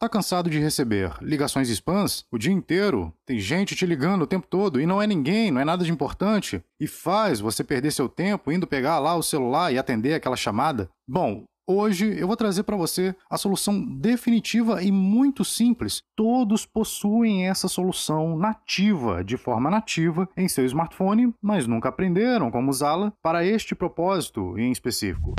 Tá cansado de receber ligações spams o dia inteiro? Tem gente te ligando o tempo todo e não é ninguém, não é nada de importante? E faz você perder seu tempo indo pegar lá o celular e atender aquela chamada? Bom, Hoje eu vou trazer para você a solução definitiva e muito simples. Todos possuem essa solução nativa, de forma nativa, em seu smartphone, mas nunca aprenderam como usá-la para este propósito em específico.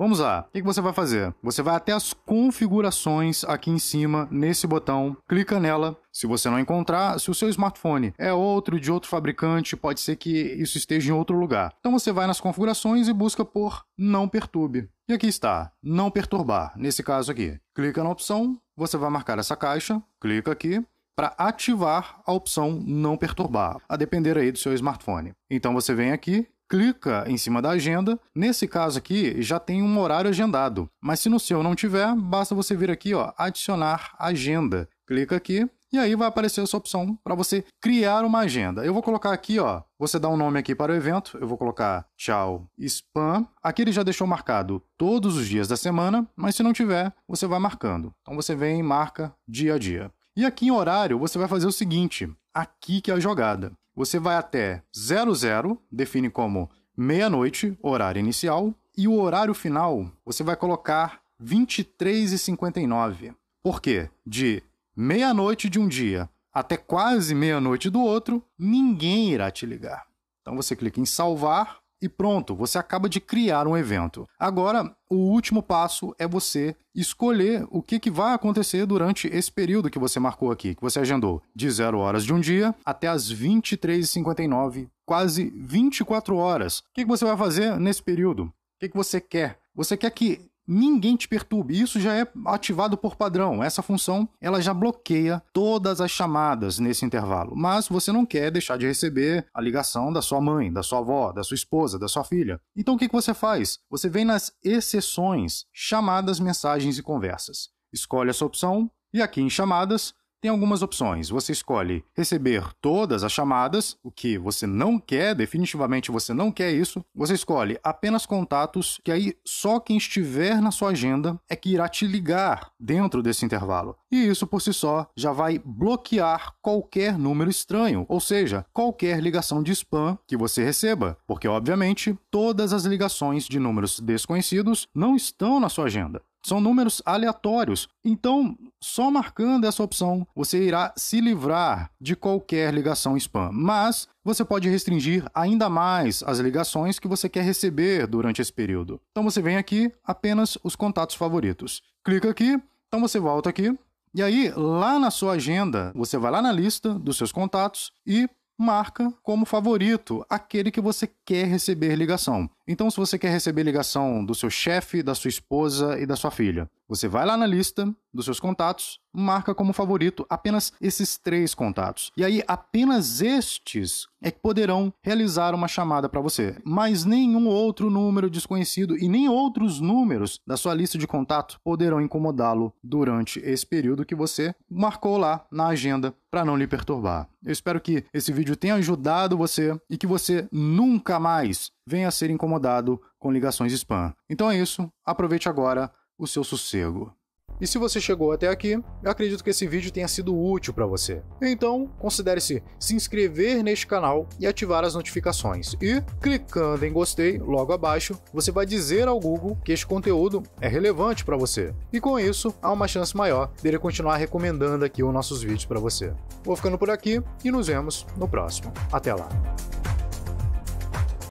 Vamos lá. O que você vai fazer? Você vai até as configurações aqui em cima, nesse botão, clica nela. Se você não encontrar, se o seu smartphone é outro, de outro fabricante, pode ser que isso esteja em outro lugar. Então você vai nas configurações e busca por não perturbe. E aqui está, não perturbar, nesse caso aqui. Clica na opção, você vai marcar essa caixa, clica aqui, para ativar a opção não perturbar, a depender aí do seu smartphone. Então você vem aqui, clica em cima da agenda. Nesse caso aqui, já tem um horário agendado. Mas se no seu não tiver, basta você vir aqui, ó, adicionar agenda. Clica aqui e aí vai aparecer essa opção para você criar uma agenda. Eu vou colocar aqui, ó, você dá um nome aqui para o evento, eu vou colocar tchau spam. Aqui ele já deixou marcado todos os dias da semana, mas se não tiver, você vai marcando. Então você vem e marca dia a dia. E aqui em horário, você vai fazer o seguinte, aqui que é a jogada você vai até 00, define como meia-noite, horário inicial, e o horário final você vai colocar 23 h 59. Por quê? De meia-noite de um dia até quase meia-noite do outro, ninguém irá te ligar. Então você clica em salvar e pronto, você acaba de criar um evento. Agora, o último passo é você escolher o que, que vai acontecer durante esse período que você marcou aqui, que você agendou, de 0 horas de um dia até as 23h59, quase 24 horas. O que, que você vai fazer nesse período? O que, que você quer? Você quer que ninguém te perturbe. Isso já é ativado por padrão. Essa função ela já bloqueia todas as chamadas nesse intervalo. Mas você não quer deixar de receber a ligação da sua mãe, da sua avó, da sua esposa, da sua filha. Então o que, que você faz? Você vem nas exceções, chamadas, mensagens e conversas. Escolhe essa opção e aqui em chamadas tem algumas opções. Você escolhe receber todas as chamadas, o que você não quer, definitivamente você não quer isso. Você escolhe apenas contatos, que aí só quem estiver na sua agenda é que irá te ligar dentro desse intervalo. E isso por si só já vai bloquear qualquer número estranho, ou seja, qualquer ligação de spam que você receba, porque obviamente todas as ligações de números desconhecidos não estão na sua agenda. São números aleatórios. Então, só marcando essa opção, você irá se livrar de qualquer ligação spam. Mas você pode restringir ainda mais as ligações que você quer receber durante esse período. Então, você vem aqui, apenas os contatos favoritos. Clica aqui, então você volta aqui. E aí, lá na sua agenda, você vai lá na lista dos seus contatos e marca como favorito aquele que você quer receber ligação. Então, se você quer receber ligação do seu chefe, da sua esposa e da sua filha, você vai lá na lista dos seus contatos, marca como favorito apenas esses três contatos. E aí, apenas estes é que poderão realizar uma chamada para você. Mas nenhum outro número desconhecido e nem outros números da sua lista de contato poderão incomodá-lo durante esse período que você marcou lá na agenda para não lhe perturbar. Eu espero que esse vídeo tenha ajudado você e que você nunca mais venha a ser incomodado incomodado com ligações spam. Então é isso, aproveite agora o seu sossego. E se você chegou até aqui, eu acredito que esse vídeo tenha sido útil para você. Então, considere-se se inscrever neste canal e ativar as notificações. E, clicando em gostei logo abaixo, você vai dizer ao Google que este conteúdo é relevante para você. E com isso, há uma chance maior dele continuar recomendando aqui os nossos vídeos para você. Vou ficando por aqui e nos vemos no próximo. Até lá!